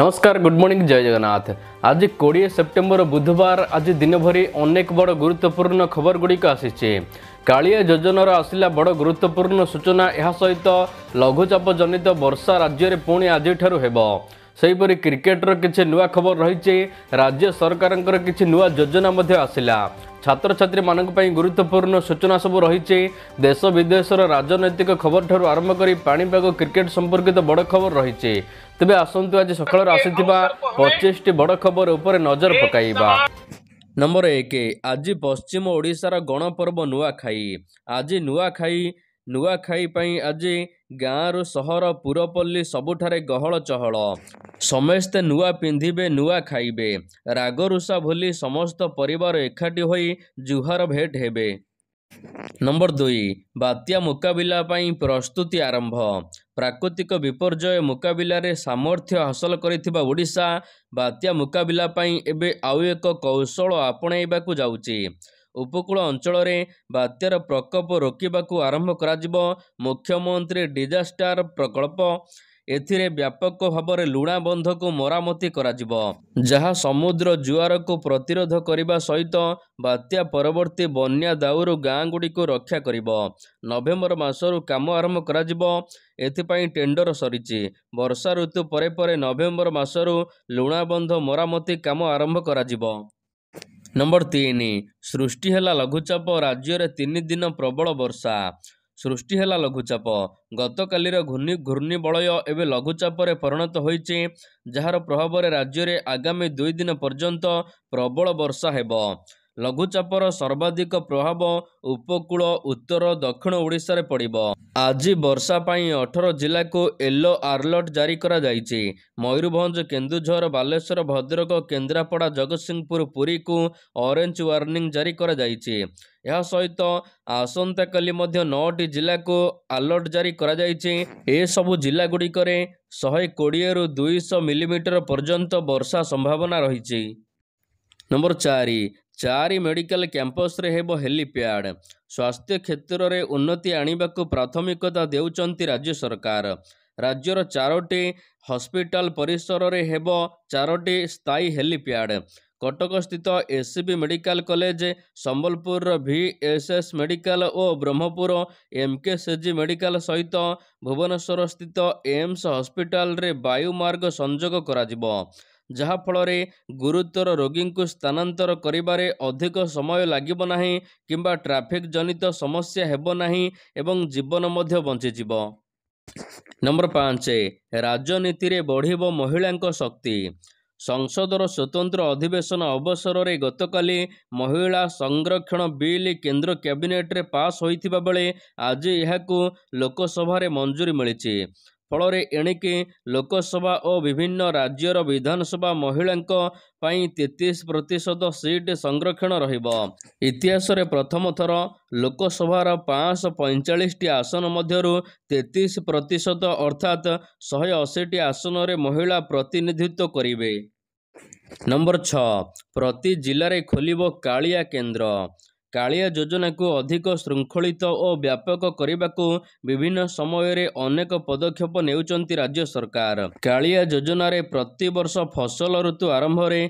ନମସ୍କାର good morning ଜୟ ଜଗନ୍ନାଥ ଆଜି କୋଡ଼ିଏ ସେପ୍ଟେମ୍ବର ବୁଧବାର ଆଜି ଦିନଭରି ଅନେକ ବଡ଼ ଗୁରୁତ୍ୱପୂର୍ଣ୍ଣ ଖବରଗୁଡ଼ିକ ଆସିଛି କାଳିଆ ଯୋଜନାର ଆସିଲା ବଡ଼ ଗୁରୁତ୍ୱପୂର୍ଣ୍ଣ ସୂଚନା ଏହା ସହିତ ଲଘୁଚାପ ଜନିତ ବର୍ଷା ରାଜ୍ୟରେ ପୁଣି ଆଜିଠାରୁ ହେବ ସେହିପରି କ୍ରିକେଟର କିଛି ନୂଆ ଖବର ରହିଛି ରାଜ୍ୟ ସରକାରଙ୍କର କିଛି ନୂଆ ଯୋଜନା ମଧ୍ୟ ଆସିଲା ଛାତ୍ରଛାତ୍ରୀମାନଙ୍କ ପାଇଁ ଗୁରୁତ୍ୱପୂର୍ଣ୍ଣ ସୂଚନା ସବୁ ରହିଛି ଦେଶ ବିଦେଶର ରାଜନୈତିକ ଖବରଠାରୁ ଆରମ୍ଭ କରି ପାଣିପାଗ କ୍ରିକେଟ ସମ୍ପର୍କିତ ବଡ଼ ଖବର ରହିଛି ତେବେ ଆସନ୍ତୁ ଆଜି ସକାଳରେ ଆସିଥିବା ପଚିଶଟି ବଡ଼ ଖବର ଉପରେ ନଜର ପକାଇବା ନମ୍ବର ଏକ ଆଜି ପଶ୍ଚିମ ଓଡ଼ିଶାର ଗଣପର୍ବ ନୂଆଖାଇ ଆଜି ନୂଆଖାଇ ନୂଆଖାଇ ପାଇଁ ଆଜି ଗାଁରୁ ସହର ପୁରପଲ୍ଲୀ ସବୁଠାରେ ଗହଳ ଚହଳ ସମସ୍ତେ ନୂଆ ପିନ୍ଧିବେ ନୂଆ ଖାଇବେ ରାଗରୁଷା ଭୁଲି ସମସ୍ତ ପରିବାର ଏକାଠି ହୋଇ ଜୁହାର ଭେଟ ହେବେ ନମ୍ବର ଦୁଇ ବାତ୍ୟା ମୁକାବିଲା ପାଇଁ ପ୍ରସ୍ତୁତି ଆରମ୍ଭ ପ୍ରାକୃତିକ ବିପର୍ଯ୍ୟୟ ମୁକାବିଲାରେ ସାମର୍ଥ୍ୟ ହାସଲ କରିଥିବା ଓଡ଼ିଶା ବାତ୍ୟା ମୁକାବିଲା ପାଇଁ ଏବେ ଆଉ ଏକ କୌଶଳ ଆପଣାଇବାକୁ ଯାଉଛି ଉପକୂଳ ଅଞ୍ଚଳରେ ବାତ୍ୟାର ପ୍ରକୋପ ରୋକିବାକୁ ଆରମ୍ଭ କରାଯିବ ମୁଖ୍ୟମନ୍ତ୍ରୀ ଡିଜାଷ୍ଟାର ପ୍ରକଳ୍ପ ଏଥିରେ ବ୍ୟାପକ ଭାବରେ ଲୁଣାବନ୍ଧକୁ ମରାମତି କରାଯିବ ଯାହା ସମୁଦ୍ର ଜୁଆରକୁ ପ୍ରତିରୋଧ କରିବା ସହିତ ବାତ୍ୟା ପରବର୍ତ୍ତୀ ବନ୍ୟା ଦାଉରୁ ଗାଁଗୁଡ଼ିକୁ ରକ୍ଷା କରିବ ନଭେମ୍ବର ମାସରୁ କାମ ଆରମ୍ଭ କରାଯିବ ଏଥିପାଇଁ ଟେଣ୍ଡର ସରିଛି ବର୍ଷା ଋତୁ ପରେ ପରେ ନଭେମ୍ବର ମାସରୁ ଲୁଣାବନ୍ଧ ମରାମତି କାମ ଆରମ୍ଭ କରାଯିବ ନମ୍ବର ତିନି ସୃଷ୍ଟି ହେଲା ଲଘୁଚାପ ରାଜ୍ୟରେ ତିନି ଦିନ ପ୍ରବଳ ବର୍ଷା ସୃଷ୍ଟି ହେଲା ଲଘୁଚାପ ଗତକାଲିର ଘୂର୍ଣ୍ଣି ଘୂର୍ଣ୍ଣି ବଳୟ ଏବେ ଲଘୁଚାପରେ ପରିଣତ ହୋଇଛି ଯାହାର ପ୍ରଭାବରେ ରାଜ୍ୟରେ ଆଗାମୀ ଦୁଇ ଦିନ ପର୍ଯ୍ୟନ୍ତ ପ୍ରବଳ ବର୍ଷା ହେବ ଲଘୁଚାପର ସର୍ବାଧିକ ପ୍ରଭାବ ଉପକୂଳ ଉତ୍ତର ଦକ୍ଷିଣ ଓଡ଼ିଶାରେ ପଡ଼ିବ ଆଜି ବର୍ଷା ପାଇଁ ଅଠର ଜିଲ୍ଲାକୁ ୟେଲୋ ଆଲର୍ଟ ଜାରି କରାଯାଇଛି ମୟୂରଭଞ୍ଜ କେନ୍ଦୁଝର ବାଲେଶ୍ୱର ଭଦ୍ରକ କେନ୍ଦ୍ରାପଡ଼ା ଜଗତସିଂହପୁର ପୁରୀକୁ ଅରେଞ୍ଜ ୱାର୍ଣ୍ଣିଂ ଜାରି କରାଯାଇଛି ଏହା ସହିତ ଆସନ୍ତାକାଲି ମଧ୍ୟ ନଅଟି ଜିଲ୍ଲାକୁ ଆଲର୍ଟ ଜାରି କରାଯାଇଛି ଏସବୁ ଜିଲ୍ଲା ଗୁଡ଼ିକରେ ଶହେ କୋଡ଼ିଏରୁ ଦୁଇଶହ ମିଲିମିଟର ପର୍ଯ୍ୟନ୍ତ ବର୍ଷା ସମ୍ଭାବନା ରହିଛି ନମ୍ବର ଚାରି ଚାରି ମେଡିକାଲ କ୍ୟାମ୍ପସରେ ହେବ ହେଲିପ୍ୟାଡ୍ ସ୍ୱାସ୍ଥ୍ୟ କ୍ଷେତ୍ରରେ ଉନ୍ନତି ଆଣିବାକୁ ପ୍ରାଥମିକତା ଦେଉଛନ୍ତି ରାଜ୍ୟ ସରକାର ରାଜ୍ୟର ଚାରୋଟି ହସ୍ପିଟାଲ ପରିସରରେ ହେବ ଚାରୋଟି ସ୍ଥାୟୀ ହେଲିପ୍ୟାଡ୍ କଟକସ୍ଥିତ ଏସ୍ସିବି ମେଡିକାଲ କଲେଜ ସମ୍ବଲପୁରର ଭିଏସ୍ଏସ୍ ମେଡିକାଲ ଓ ବ୍ରହ୍ମପୁର ସେ ଜି ମେଡିକାଲ ସହିତ ଭୁବନେଶ୍ୱରସ୍ଥିତ ଏମ୍ସ ହସ୍ପିଟାଲରେ ବାୟୁମାର୍ଗ ସଂଯୋଗ କରାଯିବ ଯାହାଫଳରେ ଗୁରୁତର ରୋଗୀଙ୍କୁ ସ୍ଥାନାନ୍ତର କରିବାରେ ଅଧିକ ସମୟ ଲାଗିବ ନାହିଁ କିମ୍ବା ଟ୍ରାଫିକ୍ ଜନିତ ସମସ୍ୟା ହେବ ନାହିଁ ଏବଂ ଜୀବନ ମଧ୍ୟ ବଞ୍ଚିଯିବ ନମ୍ବର ପାଞ୍ଚ ରାଜନୀତିରେ ବଢ଼ିବ ମହିଳାଙ୍କ ଶକ୍ତି ସଂସଦର ସ୍ୱତନ୍ତ୍ର ଅଧିବେଶନ ଅବସରରେ ଗତକାଲି ମହିଳା ସଂରକ୍ଷଣ ବିଲ୍ କେନ୍ଦ୍ର କ୍ୟାବିନେଟ୍ରେ ପାସ୍ ହୋଇଥିବା ବେଳେ ଆଜି ଏହାକୁ ଲୋକସଭାରେ ମଞ୍ଜୁରୀ ମିଳିଛି ଫଳରେ ଏଣିକି ଲୋକସଭା ଓ ବିଭିନ୍ନ ରାଜ୍ୟର ବିଧାନସଭା ମହିଳାଙ୍କ ପାଇଁ ତେତିଶ ପ୍ରତିଶତ ସିଟ୍ ସଂରକ୍ଷଣ ରହିବ ଇତିହାସରେ ପ୍ରଥମ ଥର ଲୋକସଭାର ପାଞ୍ଚଶହ ପଇଁଚାଳିଶଟି ଆସନ ମଧ୍ୟରୁ ତେତିଶ ପ୍ରତିଶତ ଅର୍ଥାତ୍ ଶହେ ଅଶୀଟି ଆସନରେ ମହିଳା ପ୍ରତିନିଧିତ୍ୱ କରିବେ ନମ୍ବର ଛଅ ପ୍ରତି ଜିଲ୍ଲାରେ ଖୋଲିବ କାଳିଆ କେନ୍ଦ୍ର କାଳିଆ ଯୋଜନାକୁ ଅଧିକ ଶୃଙ୍ଖଳିତ ଓ ବ୍ୟାପକ କରିବାକୁ ବିଭିନ୍ନ ସମୟରେ ଅନେକ ପଦକ୍ଷେପ ନେଉଛନ୍ତି ରାଜ୍ୟ ସରକାର କାଳିଆ ଯୋଜନାରେ ପ୍ରତିବର୍ଷ ଫସଲ ଋତୁ ଆରମ୍ଭରେ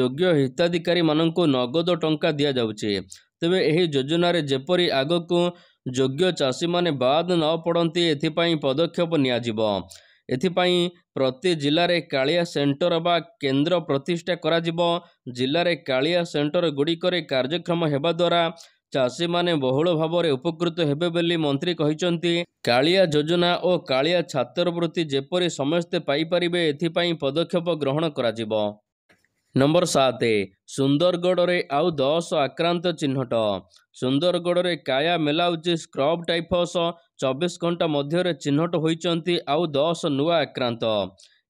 ଯୋଗ୍ୟ ହିତାଧିକାରୀମାନଙ୍କୁ ନଗଦ ଟଙ୍କା ଦିଆଯାଉଛି ତେବେ ଏହି ଯୋଜନାରେ ଯେପରି ଆଗକୁ ଯୋଗ୍ୟ ଚାଷୀମାନେ ବାଦ୍ ନ ପଡ଼ନ୍ତି ଏଥିପାଇଁ ପଦକ୍ଷେପ ନିଆଯିବ ଏଥିପାଇଁ ପ୍ରତି ଜିଲ୍ଲାରେ କାଳିଆ ସେଣ୍ଟର ବା କେନ୍ଦ୍ର ପ୍ରତିଷ୍ଠା କରାଯିବ ଜିଲ୍ଲାରେ କାଳିଆ ସେଣ୍ଟର ଗୁଡ଼ିକରେ କାର୍ଯ୍ୟକ୍ଷମ ହେବା ଦ୍ୱାରା ଚାଷୀମାନେ ବହୁଳ ଭାବରେ ଉପକୃତ ହେବେ ବୋଲି ମନ୍ତ୍ରୀ କହିଛନ୍ତି କାଳିଆ ଯୋଜନା ଓ କାଳିଆ ଛାତ୍ରବୃତ୍ତି ଯେପରି ସମସ୍ତେ ପାଇପାରିବେ ଏଥିପାଇଁ ପଦକ୍ଷେପ ଗ୍ରହଣ କରାଯିବ ନମ୍ବର ସାତ ସୁନ୍ଦରଗଡ଼ରେ ଆଉ ଦଶ ଆକ୍ରାନ୍ତ ଚିହ୍ନଟ ସୁନ୍ଦରଗଡ଼ରେ କାୟା ମେଲାଉଛି ସ୍କ୍ରବ୍ ଟାଇଫସ୍ ଚବିଶ ଘଣ୍ଟା ମଧ୍ୟରେ ଚିହ୍ନଟ ହୋଇଛନ୍ତି ଆଉ ଦଶ ନୂଆ ଆକ୍ରାନ୍ତ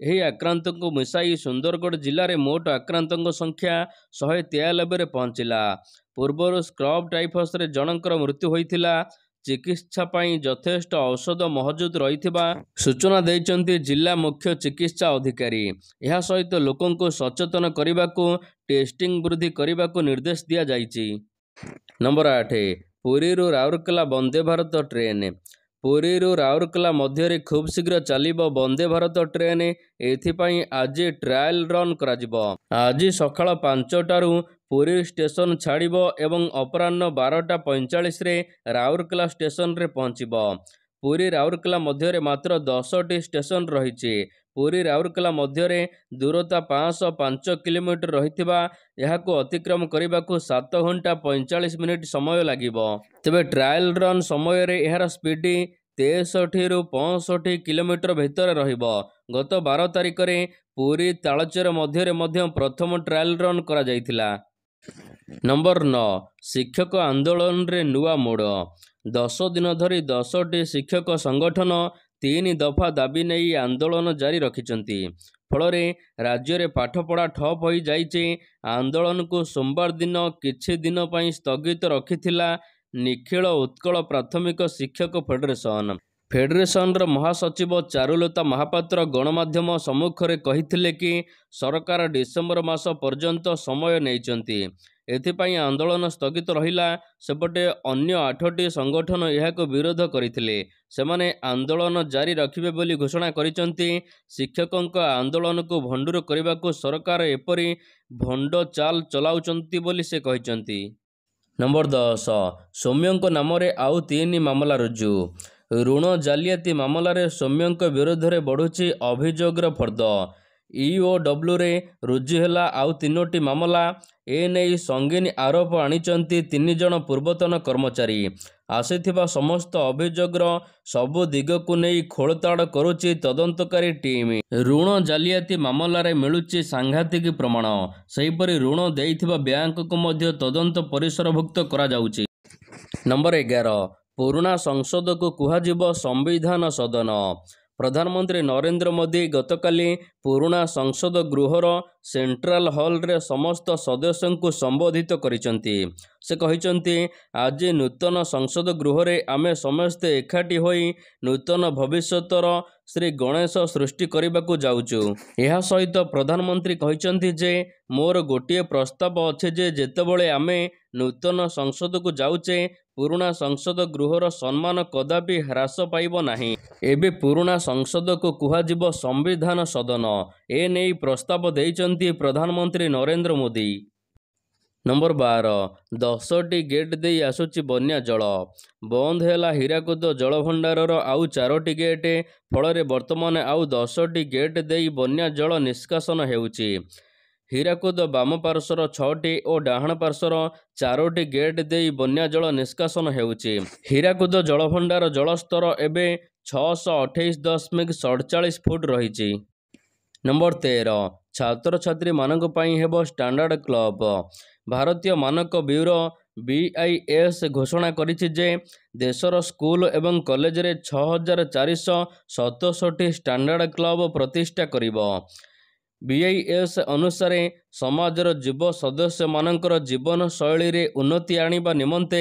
ଏହି ଆକ୍ରାନ୍ତଙ୍କୁ ମିଶାଇ ସୁନ୍ଦରଗଡ଼ ଜିଲ୍ଲାରେ ମୋଟ ଆକ୍ରାନ୍ତଙ୍କ ସଂଖ୍ୟା ଶହେ ତେୟାନବେରେ ପହଞ୍ଚିଲା ପୂର୍ବରୁ ସ୍କ୍ରବ୍ ଟାଇଫସ୍ରେ ଜଣଙ୍କର ମୃତ୍ୟୁ ହୋଇଥିଲା ଚିକିତ୍ସା ପାଇଁ ଯଥେଷ୍ଟ ଔଷଧ ମହଜୁଦ ରହିଥିବା ସୂଚନା ଦେଇଛନ୍ତି ଜିଲ୍ଲା ମୁଖ୍ୟ ଚିକିତ୍ସା ଅଧିକାରୀ ଏହା ସହିତ ଲୋକଙ୍କୁ ସଚେତନ କରିବାକୁ ଟେଷ୍ଟିଂ ବୃଦ୍ଧି କରିବାକୁ ନିର୍ଦ୍ଦେଶ ଦିଆଯାଇଛି ନମ୍ବର ଆଠ ପୁରୀରୁ ରାଉରକେଲା ବନ୍ଦେ ଭାରତ ଟ୍ରେନ୍ ପୁରୀରୁ ରାଉରକେଲା ମଧ୍ୟରେ ଖୁବ୍ ଶୀଘ୍ର ଚାଲିବ ବନ୍ଦେ ଭାରତ ଟ୍ରେନ୍ ଏଥିପାଇଁ ଆଜି ଟ୍ରାଏଲ୍ ରନ୍ କରାଯିବ ଆଜି ସକାଳ ପାଞ୍ଚଟାରୁ ପୁରୀ ଷ୍ଟେସନ୍ ଛାଡ଼ିବ ଏବଂ ଅପରାହ୍ନ ବାରଟା ପଇଁଚାଳିଶରେ ରାଉରକେଲା ଷ୍ଟେସନ୍ରେ ପହଞ୍ଚିବ ପୁରୀ ରାଉରକେଲା ମଧ୍ୟରେ ମାତ୍ର ଦଶଟି ଷ୍ଟେସନ ରହିଛି ପୁରୀ ରାଉରକେଲା ମଧ୍ୟରେ ଦୂରତା ପାଞ୍ଚଶହ ପାଞ୍ଚ କିଲୋମିଟର ରହିଥିବା ଏହାକୁ ଅତିକ୍ରମ କରିବାକୁ ସାତ ଘଣ୍ଟା ପଇଁଚାଳିଶ ମିନିଟ୍ ସମୟ ଲାଗିବ ତେବେ ଟ୍ରାଏଲ ରନ୍ ସମୟରେ ଏହାର ସ୍ପିଡ଼ି ତେଷଠିରୁ ପଞ୍ଚଷଠି କିଲୋମିଟର ଭିତରେ ରହିବ ଗତ ବାର ତାରିଖରେ ପୁରୀ ତାଳଚେର ମଧ୍ୟରେ ମଧ୍ୟ ପ୍ରଥମ ଟ୍ରାଏଲ ରନ୍ କରାଯାଇଥିଲା ନମ୍ବର ନଅ ଶିକ୍ଷକ ଆନ୍ଦୋଳନରେ ନୂଆ ମୋଡ଼ ଦଶ ଦିନ ଧରି ଦଶଟି ଶିକ୍ଷକ ସଂଗଠନ ତିନି ଦଫା ଦାବି ନେଇ ଆନ୍ଦୋଳନ ଜାରି ରଖିଛନ୍ତି ଫଳରେ ରାଜ୍ୟରେ ପାଠପଢ଼ା ଠପ୍ ହୋଇଯାଇଛି ଆନ୍ଦୋଳନକୁ ସୋମବାର ଦିନ କିଛି ଦିନ ପାଇଁ ସ୍ଥଗିତ ରଖିଥିଲା ନିଖିଳ ଉତ୍କଳ ପ୍ରାଥମିକ ଶିକ୍ଷକ ଫେଡେରେସନ୍ ଫେଡେରେସନର ମହାସଚିବ ଚାରୁଲତା ମହାପାତ୍ର ଗଣମାଧ୍ୟମ ସମ୍ମୁଖରେ କହିଥିଲେ କି ସରକାର ଡିସେମ୍ବର ମାସ ପର୍ଯ୍ୟନ୍ତ ସମୟ ନେଇଛନ୍ତି ଏଥିପାଇଁ ଆନ୍ଦୋଳନ ସ୍ଥଗିତ ରହିଲା ସେପଟେ ଅନ୍ୟ ଆଠଟି ସଂଗଠନ ଏହାକୁ ବିରୋଧ କରିଥିଲେ ସେମାନେ ଆନ୍ଦୋଳନ ଜାରି ରଖିବେ ବୋଲି ଘୋଷଣା କରିଛନ୍ତି ଶିକ୍ଷକଙ୍କ ଆନ୍ଦୋଳନକୁ ଭଣ୍ଡୁର କରିବାକୁ ସରକାର ଏପରି ଭଣ୍ଡ ଚାଲ ଚଲାଉଛନ୍ତି ବୋଲି ସେ କହିଛନ୍ତି ନମ୍ବର ଦଶ ସୌମ୍ୟଙ୍କ ନାମରେ ଆଉ ତିନି ମାମଲା ରୁଜୁ ଋଣ ଜାଲିଆତି ମାମଲାରେ ସୌମ୍ୟଙ୍କ ବିରୋଧରେ ବଢ଼ୁଛି ଅଭିଯୋଗର ଫର୍ଦ୍ଦ ଇଓଡବ୍ଲ୍ୟୁରେ ରୁଜୁ ହେଲା ଆଉ ତିନୋଟି ମାମଲା ଏ ନେଇ ସଙ୍ଗୀନ ଆରୋପ ଆଣିଛନ୍ତି ତିନି ଜଣ ପୂର୍ବତନ କର୍ମଚାରୀ ଆସିଥିବା ସମସ୍ତ ଅଭିଯୋଗର ସବୁ ଦିଗକୁ ନେଇ ଖୋଳତାଡ଼ କରୁଛି ତଦନ୍ତକାରୀ ଟିମ୍ ଋଣ ଜାଲିଆତି ମାମଲାରେ ମିଳୁଛି ସାଂଘାତିକ ପ୍ରମାଣ ସେହିପରି ଋଣ ଦେଇଥିବା ବ୍ୟାଙ୍କକୁ ମଧ୍ୟ ତଦନ୍ତ ପରିସରଭୁକ୍ତ କରାଯାଉଛି ନମ୍ବର ଏଗାର ପୁରୁଣା ସଂସଦକୁ କୁହାଯିବ ସମ୍ବିଧାନ ସଦନ ପ୍ରଧାନମନ୍ତ୍ରୀ ନରେନ୍ଦ୍ର ମୋଦି ଗତକାଲି ପୁରୁଣା ସଂସଦ ଗୃହର ସେଣ୍ଟ୍ରାଲ ହଲ୍ରେ ସମସ୍ତ ସଦସ୍ୟଙ୍କୁ ସମ୍ବୋଧିତ କରିଛନ୍ତି ସେ କହିଛନ୍ତି ଆଜି ନୂତନ ସଂସଦ ଗୃହରେ ଆମେ ସମସ୍ତେ ଏକାଠି ହୋଇ ନୂତନ ଭବିଷ୍ୟତର ଶ୍ରୀ ଗଣେଶ ସୃଷ୍ଟି କରିବାକୁ ଯାଉଛୁ ଏହା ସହିତ ପ୍ରଧାନମନ୍ତ୍ରୀ କହିଛନ୍ତି ଯେ ମୋର ଗୋଟିଏ ପ୍ରସ୍ତାବ ଅଛି ଯେ ଯେତେବେଳେ ଆମେ ନୂତନ ସଂସଦକୁ ଯାଉଛେ ପୁରୁଣା ସଂସଦ ଗୃହର ସମ୍ମାନ କଦାପି ହ୍ରାସ ପାଇବ ନାହିଁ ଏବେ ପୁରୁଣା ସଂସଦକୁ କୁହାଯିବ ସମ୍ବିଧାନ ସଦନ ଏ ନେଇ ପ୍ରସ୍ତାବ ଦେଇଛନ୍ତି ପ୍ରଧାନମନ୍ତ୍ରୀ ନରେନ୍ଦ୍ର ମୋଦି ନମ୍ବର ବାର ଦଶଟି ଗେଟ୍ ଦେଇ ଆସୁଛି ବନ୍ୟା ଜଳ ବନ୍ଦ ହେଲା ହୀରାକୁଦ ଜଳଭଣ୍ଡାରର ଆଉ ଚାରୋଟି ଗେଟ୍ ଫଳରେ ବର୍ତ୍ତମାନ ଆଉ ଦଶଟି ଗେଟ୍ ଦେଇ ବନ୍ୟା ଜଳ ନିଷ୍କାସନ ହେଉଛି ହୀରାକୁଦ ବାମ ପାର୍ଶ୍ୱର ଛଅଟି ଓ ଡାହାଣ ପାର୍ଶ୍ୱର ଚାରୋଟି ଗେଟ୍ ଦେଇ ବନ୍ୟା ଜଳ ନିଷ୍କାସନ ହେଉଛି ହୀରାକୁଦ ଜଳଭଣ୍ଡାର ଜଳସ୍ତର ଏବେ ଛଅଶହ ଅଠେଇଶ ଦଶମିକ ସଡ଼ଚାଳିଶ ଫୁଟ ରହିଛି ନମ୍ବର ତେର ଛାତ୍ରଛାତ୍ରୀମାନଙ୍କ ପାଇଁ ହେବ ଷ୍ଟାଣ୍ଡାର୍ଡ କ୍ଲବ ଭାରତୀୟ ମାନକ ବ୍ୟୁରୋ ବି ଆଇ ଏସ୍ ଘୋଷଣା କରିଛି ଯେ ଦେଶର ସ୍କୁଲ ଏବଂ କଲେଜରେ ଛଅ ହଜାର ଚାରିଶହ ସତଷଠି ଷ୍ଟାଣ୍ଡାର୍ଡ କ୍ଲବ ପ୍ରତିଷ୍ଠା କରିବ ବିଆଇଏସ୍ ଅନୁସାରେ ସମାଜର ଯୁବ ସଦସ୍ୟମାନଙ୍କର ଜୀବନଶୈଳୀରେ ଉନ୍ନତି ଆଣିବା ନିମନ୍ତେ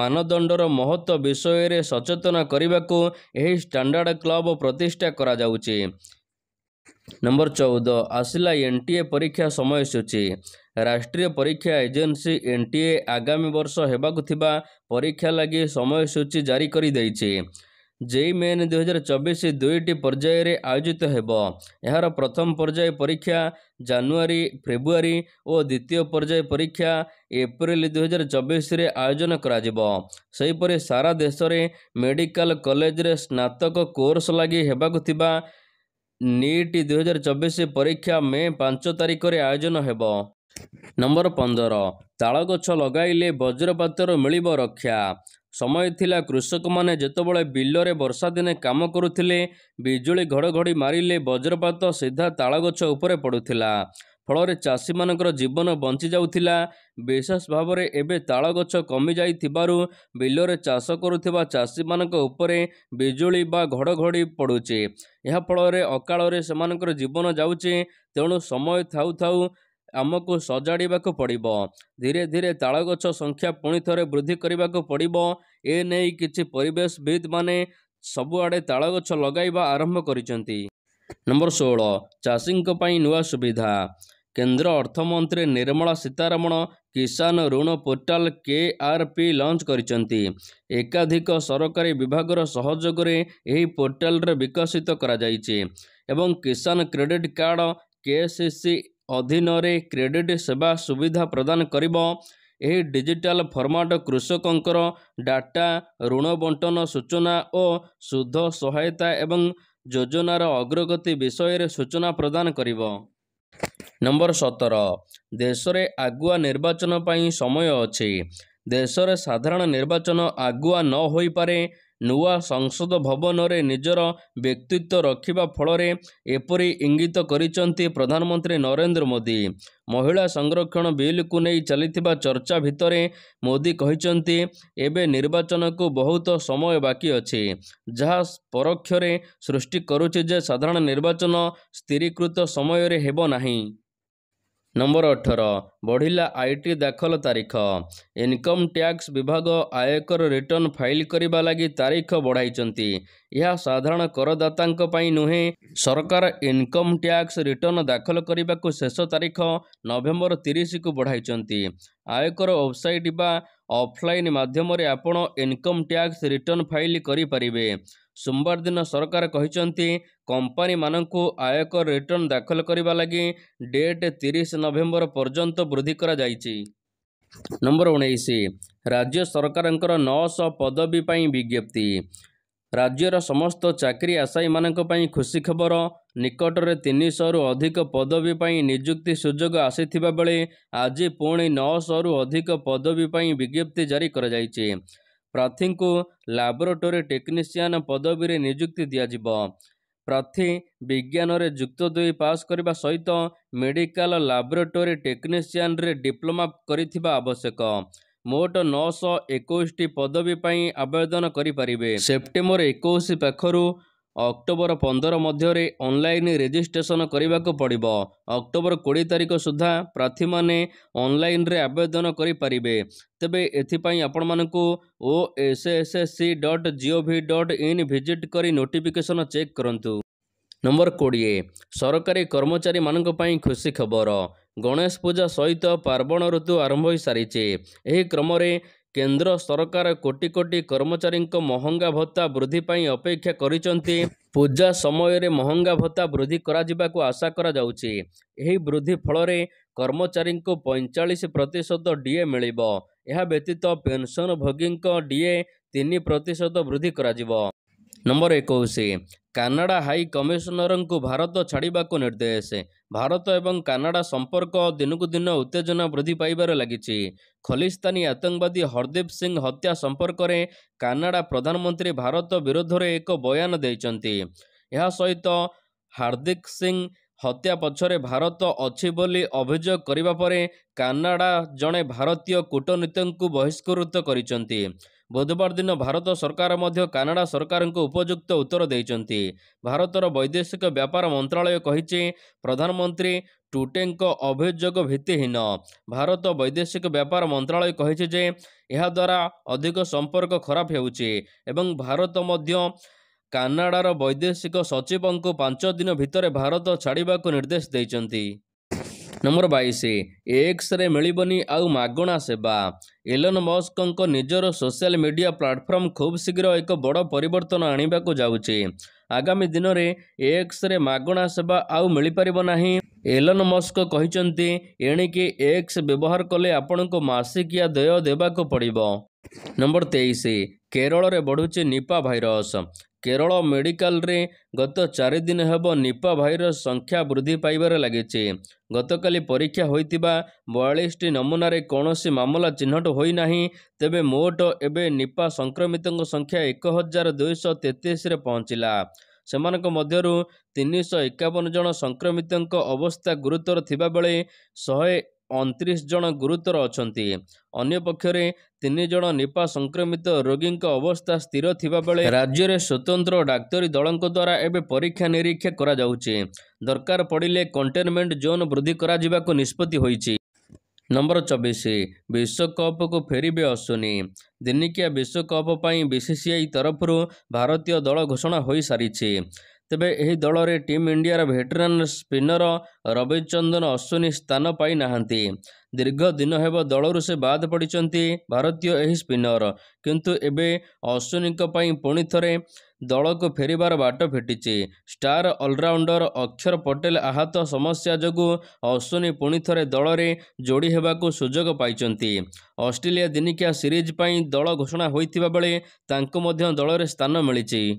ମାନଦଣ୍ଡର ମହତ୍ଵ ବିଷୟରେ ସଚେତନ କରିବାକୁ ଏହି ଷ୍ଟାଣ୍ଡାର୍ଡ଼ କ୍ଲବ ପ୍ରତିଷ୍ଠା କରାଯାଉଛି ନମ୍ବର ଚଉଦ ଆସିଲା ଏନ୍ ଟି ଏ ପରୀକ୍ଷା ସମୟସୂଚୀ ରାଷ୍ଟ୍ରୀୟ ପରୀକ୍ଷା ଏଜେନ୍ସି ଏନ୍ ଟି ଏ ଆଗାମୀ ବର୍ଷ ହେବାକୁ ଥିବା ପରୀକ୍ଷା ଲାଗି ସମୟସୂଚୀ ଜାରି କରିଦେଇଛି ଜେଇ ମେନ୍ ଦୁଇହଜାର ଚବିଶ ଦୁଇଟି ପର୍ଯ୍ୟାୟରେ ଆୟୋଜିତ ହେବ ଏହାର ପ୍ରଥମ ପର୍ଯ୍ୟାୟ ପରୀକ୍ଷା ଜାନୁଆରୀ ଫେବୃଆରୀ ଓ ଦ୍ୱିତୀୟ ପର୍ଯ୍ୟାୟ ପରୀକ୍ଷା ଏପ୍ରିଲ ଦୁଇହଜାର ଚବିଶରେ ଆୟୋଜନ କରାଯିବ ସେହିପରି ସାରା ଦେଶରେ ମେଡ଼ିକାଲ କଲେଜରେ ସ୍ନାତକ କୋର୍ସ ଲାଗି ହେବାକୁ ଥିବା ନିଟ୍ ଦୁଇହଜାର ଚବିଶ ପରୀକ୍ଷା ମେ ପାଞ୍ଚ ତାରିଖରେ ଆୟୋଜନ ହେବ ନମ୍ବର ପନ୍ଦର ତାଳଗଛ ଲଗାଇଲେ ବଜ୍ରପାତରୁ ମିଳିବ ରକ୍ଷା ସମୟ ଥିଲା କୃଷକମାନେ ଯେତେବେଳେ ବିଲରେ ବର୍ଷା ଦିନେ କାମ କରୁଥିଲେ ବିଜୁଳି ଘଡ଼ଘଡ଼ି ମାରିଲେ ବଜ୍ରପାତ ସିଧା ତାଳ ଗଛ ଉପରେ ପଡ଼ୁଥିଲା ଫଳରେ ଚାଷୀମାନଙ୍କର ଜୀବନ ବଞ୍ଚିଯାଉଥିଲା ବିଶେଷ ଭାବରେ ଏବେ ତାଳଗଛ କମିଯାଇଥିବାରୁ ବିଲରେ ଚାଷ କରୁଥିବା ଚାଷୀମାନଙ୍କ ଉପରେ ବିଜୁଳି ବା ଘଡ଼ଘଡ଼ି ପଡ଼ୁଛି ଏହାଫଳରେ ଅକାଳରେ ସେମାନଙ୍କର ଜୀବନ ଯାଉଛି ତେଣୁ ସମୟ ଥାଉ ଥାଉ ଆମକୁ ସଜାଡ଼ିବାକୁ ପଡ଼ିବ ଧୀରେ ଧୀରେ ତାଳଗଛ ସଂଖ୍ୟା ପୁଣି ଥରେ ବୃଦ୍ଧି କରିବାକୁ ପଡ଼ିବ ଏ ନେଇ କିଛି ମାନେ ସବୁଆଡ଼େ ତାଳଗଛ ଲଗାଇବା ଆରମ୍ଭ କରିଛନ୍ତି ନମ୍ବର ଷୋହଳ ଚାଷୀଙ୍କ ପାଇଁ ନୂଆ ସୁବିଧା କେନ୍ଦ୍ର ଅର୍ଥମନ୍ତ୍ରୀ ନିର୍ମଳା ସୀତାରମଣ କିଷାନ ଋଣ portal K R P launch କରିଛନ୍ତି ଏକାଧିକ ସରକାରୀ ବିଭାଗର ସହଯୋଗରେ ଏହି ପୋର୍ଟାଲରେ ବିକଶିତ କରାଯାଇଛି ଏବଂ Kisan credit card K C C ଅଧୀନରେ କ୍ରେଡ଼ିଟ୍ ସେବା ସୁବିଧା ପ୍ରଦାନ କରିବ ଏହି ଡିଜିଟାଲ୍ ଫର୍ମାଟ କୃଷକଙ୍କର ଡାଟା ଋଣ ବଣ୍ଟନ ସୂଚନା ଓ ସୁଧ ସହାୟତା ଏବଂ ଯୋଜନାର ଅଗ୍ରଗତି ବିଷୟରେ ସୂଚନା ପ୍ରଦାନ କରିବ ନମ୍ବର ସତର ଦେଶରେ ଆଗୁଆ ନିର୍ବାଚନ ପାଇଁ ସମୟ ଅଛି ଦେଶରେ ସାଧାରଣ ନିର୍ବାଚନ ଆଗୁଆ ନ ହୋଇପାରେ ନୂଆ ସଂସଦ ଭବନରେ ନିଜର ବ୍ୟକ୍ତିତ୍ୱ ରଖିବା ଫଳରେ ଏପରି ଇଙ୍ଗିତ କରିଛନ୍ତି ପ୍ରଧାନମନ୍ତ୍ରୀ ନରେନ୍ଦ୍ର ମୋଦି ମହିଳା ସଂରକ୍ଷଣ ବିଲ୍କୁ ନେଇ ଚାଲିଥିବା ଚର୍ଚ୍ଚା ଭିତରେ ମୋଦି କହିଛନ୍ତି ଏବେ ନିର୍ବାଚନକୁ ବହୁତ ସମୟ ବାକି ଅଛି ଯାହା ପରୋକ୍ଷରେ ସୃଷ୍ଟି କରୁଛି ଯେ ସାଧାରଣ ନିର୍ବାଚନ ସ୍ଥିରୀକୃତ ସମୟରେ ହେବ ନାହିଁ ନମ୍ବର ଅଠର ବଢ଼ିଲା ଆଇ ଟି ଦାଖଲ ତାରିଖ ଇନକମ୍ ଟ୍ୟାକ୍ସ ବିଭାଗ ଆୟକର ରିଟର୍ଣ୍ଣ ଫାଇଲ୍ କରିବା ଲାଗି ତାରିଖ ବଢ଼ାଇଛନ୍ତି ଏହା ସାଧାରଣ କରଦାତାଙ୍କ ପାଇଁ ନୁହେଁ ସରକାର ଇନକମ୍ ଟ୍ୟାକ୍ସ ରିଟର୍ଣ୍ଣ ଦାଖଲ କରିବାକୁ ଶେଷ ତାରିଖ ନଭେମ୍ବର ତିରିଶକୁ ବଢ଼ାଇଛନ୍ତି ଆୟକର ୱେବସାଇଟ୍ ବା ଅଫଲାଇନ୍ ମାଧ୍ୟମରେ ଆପଣ ଇନକମ୍ ଟ୍ୟାକ୍ସ ରିଟର୍ଣ୍ଣ ଫାଇଲ୍ କରିପାରିବେ ସୋମବାର ଦିନ ସରକାର କହିଛନ୍ତି କମ୍ପାନୀମାନଙ୍କୁ ଆୟକର ରିଟର୍ଣ୍ଣ ଦାଖଲ କରିବା ଲାଗି ଡେଟ୍ ତିରିଶ ନଭେମ୍ବର ପର୍ଯ୍ୟନ୍ତ ବୃଦ୍ଧି କରାଯାଇଛି ନମ୍ବର ଉଣେଇଶ ରାଜ୍ୟ ସରକାରଙ୍କର ନଅଶହ ପଦବୀ ପାଇଁ ବିଜ୍ଞପ୍ତି ରାଜ୍ୟର ସମସ୍ତ ଚାକିରି ଆଶାୟୀମାନଙ୍କ ପାଇଁ ଖୁସି ଖବର ନିକଟରେ ତିନିଶହରୁ ଅଧିକ ପଦବୀ ପାଇଁ ନିଯୁକ୍ତି ସୁଯୋଗ ଆସିଥିବା ବେଳେ ଆଜି ପୁଣି ନଅଶହରୁ ଅଧିକ ପଦବୀ ପାଇଁ ବିଜ୍ଞପ୍ତି ଜାରି କରାଯାଇଛି ପ୍ରାର୍ଥୀଙ୍କୁ ଲାବୋରେଟୋରୀ ଟେକ୍ନିସିଆନ ପଦବୀରେ ନିଯୁକ୍ତି ଦିଆଯିବ ପ୍ରାର୍ଥୀ ବିଜ୍ଞାନରେ ଯୁକ୍ତ ଦୁଇ ପାସ୍ କରିବା ସହିତ ମେଡ଼ିକାଲ ଲାବୋରେଟୋରୀ ଟେକ୍ନିସିଆନରେ ଡିପ୍ଲୋମା କରିଥିବା ଆବଶ୍ୟକ ମୋଟ ନଅଶହ ଏକୋଇଶଟି ପଦବୀ ପାଇଁ ଆବେଦନ କରିପାରିବେ ସେପ୍ଟେମ୍ବର ଏକୋଇଶ ପାଖରୁ ଅକ୍ଟୋବର ପନ୍ଦର ମଧ୍ୟରେ ଅନଲାଇନ୍ ରେଜିଷ୍ଟ୍ରେସନ କରିବାକୁ ପଡ଼ିବ ଅକ୍ଟୋବର କୋଡ଼ିଏ ତାରିଖ ସୁଦ୍ଧା ପ୍ରାର୍ଥୀମାନେ ଅନଲାଇନ୍ରେ ଆବେଦନ କରିପାରିବେ ତେବେ ଏଥିପାଇଁ ଆପଣମାନଙ୍କୁ O S S S C dot gov dot in ଇନ୍ ଭିଜିଟ୍ କରି ନୋଟିଫିକେସନ୍ ଚେକ୍ କରନ୍ତୁ ନମ୍ବର କୋଡ଼ିଏ ସରକାରୀ କର୍ମଚାରୀମାନଙ୍କ ପାଇଁ ଖୁସି ଖବର ଗଣେଶ ପୂଜା ସହିତ ପାର୍ବଣ ଋତୁ ଆରମ୍ଭ ହୋଇସାରିଛି ଏହି କ୍ରମରେ କେନ୍ଦ୍ର ସରକାର କୋଟି କୋଟି କର୍ମଚାରୀଙ୍କ ମହଙ୍ଗା ଭତ୍ତା ବୃଦ୍ଧି ପାଇଁ ଅପେକ୍ଷା କରିଛନ୍ତି ପୂଜା ସମୟରେ ମହଙ୍ଗା ଭତ୍ତା ବୃଦ୍ଧି କରାଯିବାକୁ ଆଶା କରାଯାଉଛି ଏହି ବୃଦ୍ଧି ଫଳରେ କର୍ମଚାରୀଙ୍କୁ ପଇଁଚାଳିଶ ପ୍ରତିଶତ ଡିଏ ମିଳିବ ଏହା ବ୍ୟତୀତ ପେନ୍ସନ୍ ଭୋଗୀଙ୍କ ଡିଏ ତିନି ପ୍ରତିଶତ ବୃଦ୍ଧି କରାଯିବ ନମ୍ବର ଏକୋଇଶ କାନାଡ଼ା ହାଇ କମିଶନରଙ୍କୁ ଭାରତ ଛାଡ଼ିବାକୁ ନିର୍ଦ୍ଦେଶ ଭାରତ ଏବଂ କାନାଡ଼ା ସମ୍ପର୍କ ଦିନକୁ ଦିନ ଉତ୍ତେଜନା ବୃଦ୍ଧି ପାଇବାରେ ଲାଗିଛି ଖଲିସ୍ତାନୀ ଆତଙ୍କବାଦୀ ହରଦୀପ ସିଂ ହତ୍ୟା ସମ୍ପର୍କରେ କାନାଡ଼ା ପ୍ରଧାନମନ୍ତ୍ରୀ ଭାରତ ବିରୋଧରେ ଏକ ବୟାନ ଦେଇଛନ୍ତି ଏହା ସହିତ ହାର୍ଦିକ ସିଂ ହତ୍ୟା ପଛରେ ଭାରତ ଅଛି ବୋଲି ଅଭିଯୋଗ କରିବା ପରେ କାନାଡ଼ା ଜଣେ ଭାରତୀୟ କୂଟନୀତିଙ୍କୁ ବହିଷ୍କୃତ କରିଛନ୍ତି ବୁଧବାର ଦିନ ଭାରତ ସରକାର ମଧ୍ୟ କାନାଡ଼ା ସରକାରଙ୍କୁ ଉପଯୁକ୍ତ ଉତ୍ତର ଦେଇଛନ୍ତି ଭାରତର ବୈଦେଶିକ ବ୍ୟାପାର ମନ୍ତ୍ରଣାଳୟ କହିଛି ପ୍ରଧାନମନ୍ତ୍ରୀ ଟୁଟେଙ୍କ ଅଭିଯୋଗ ଭିତ୍ତିହୀନ ଭାରତ ବୈଦେଶିକ ବ୍ୟାପାର ମନ୍ତ୍ରଣାଳୟ କହିଛି ଯେ ଏହାଦ୍ୱାରା ଅଧିକ ସମ୍ପର୍କ ଖରାପ ହେଉଛି ଏବଂ ଭାରତ ମଧ୍ୟ କାନାଡ଼ାର ବୈଦେଶିକ ସଚିବଙ୍କୁ ପାଞ୍ଚ ଦିନ ଭିତରେ ଭାରତ ଛାଡ଼ିବାକୁ ନିର୍ଦ୍ଦେଶ ଦେଇଛନ୍ତି ନମ୍ବର ବାଇଶ ଏକ୍ସରେ ମିଳିବନି ଆଉ ମାଗଣା ସେବା ଏଲନ୍ ମସ୍କଙ୍କ ନିଜର ସୋସିଆଲ ମିଡ଼ିଆ ପ୍ଲାଟଫର୍ମ ଖୁବ୍ ଶୀଘ୍ର ଏକ ବଡ଼ ପରିବର୍ତ୍ତନ ଆଣିବାକୁ ଯାଉଛି ଆଗାମୀ ଦିନରେ ଏକ୍ସରେ ମାଗଣା ସେବା ଆଉ ମିଳିପାରିବ ନାହିଁ ଏଲନ୍ ମସ୍କ କହିଛନ୍ତି ଏଣିକି ଏକ୍ସ ବ୍ୟବହାର କଲେ ଆପଣଙ୍କୁ ମାସିକିଆ ଦେୟ ଦେବାକୁ ପଡ଼ିବ ନମ୍ବର ତେଇଶ କେରଳରେ ବଢ଼ୁଛି ନିପା ଭାଇରସ କେରଳ ମେଡ଼ିକାଲରେ ଗତ ଚାରିଦିନ ହେବ ନିପା ଭାଇରସ ସଂଖ୍ୟା ବୃଦ୍ଧି ପାଇବାରେ ଲାଗିଛି ଗତକାଲି ପରୀକ୍ଷା ହୋଇଥିବା ବୟାଳିଶଟି ନମୁନାରେ କୌଣସି ମାମଲା ଚିହ୍ନଟ ହୋଇନାହିଁ ତେବେ ମୋଟ ଏବେ ନିପା ସଂକ୍ରମିତଙ୍କ ସଂଖ୍ୟା ଏକ ହଜାର ଦୁଇଶହ ତେତିଶରେ ପହଞ୍ଚିଲା ସେମାନଙ୍କ ମଧ୍ୟରୁ ତିନିଶହ ଏକାବନ ଜଣ ସଂକ୍ରମିତଙ୍କ ଅବସ୍ଥା ଗୁରୁତର ଥିବାବେଳେ ଶହେ ଅଣତିରିଶ ଜଣ ଗୁରୁତର ଅଛନ୍ତି ଅନ୍ୟପକ୍ଷରେ ତିନି ଜଣ ନିପା ସଂକ୍ରମିତ ରୋଗୀଙ୍କ ଅବସ୍ଥା ସ୍ଥିର ଥିବାବେଳେ ରାଜ୍ୟରେ ସ୍ୱତନ୍ତ୍ର ଡାକ୍ତରୀ ଦଳଙ୍କ ଦ୍ୱାରା ଏବେ ପରୀକ୍ଷା ନିରୀକ୍ଷା କରାଯାଉଛି ଦରକାର ପଡ଼ିଲେ କଣ୍ଟେନମେଣ୍ଟ ଜୋନ୍ ବୃଦ୍ଧି କରାଯିବାକୁ ନିଷ୍ପତ୍ତି ହୋଇଛି ନମ୍ବର ଚବିଶ ବିଶ୍ୱକପ୍କୁ ଫେରିବେ ଅଶ୍ୱିନୀ ଦିନିକିଆ ବିଶ୍ୱକପ୍ ପାଇଁ ବିସିସିଆଇ ତରଫରୁ ଭାରତୀୟ ଦଳ ଘୋଷଣା ହୋଇସାରିଛି ତେବେ ଏହି ଦଳରେ ଟିମ୍ ଇଣ୍ଡିଆର ଭେଟେରାନ୍ ସ୍ପିନର ରବିଚନ୍ଦନ ଅଶ୍ୱିନୀ ସ୍ଥାନ ପାଇନାହାନ୍ତି ଦୀର୍ଘ ଦିନ ହେବ ଦଳରୁ ସେ ବାଦ୍ ପଡ଼ିଛନ୍ତି ଭାରତୀୟ ଏହି ସ୍ପିନର କିନ୍ତୁ ଏବେ ଅଶ୍ୱିନୀଙ୍କ ପାଇଁ ପୁଣି ଥରେ ଦଳକୁ ଫେରିବାର ବାଟ ଫିଟିଛି ଷ୍ଟାର ଅଲରାଉଣ୍ଡର ଅକ୍ଷର ପଟେଲ ଆହତ ସମସ୍ୟା ଯୋଗୁଁ ଅଶ୍ୱିନୀ ପୁଣି ଥରେ ଦଳରେ ଯୋଡ଼ି ହେବାକୁ ସୁଯୋଗ ପାଇଛନ୍ତି ଅଷ୍ଟ୍ରେଲିଆ ଦିନିକିଆ ସିରିଜ୍ ପାଇଁ ଦଳ ଘୋଷଣା ହୋଇଥିବା ବେଳେ ତାଙ୍କୁ ମଧ୍ୟ ଦଳରେ ସ୍ଥାନ ମିଳିଛି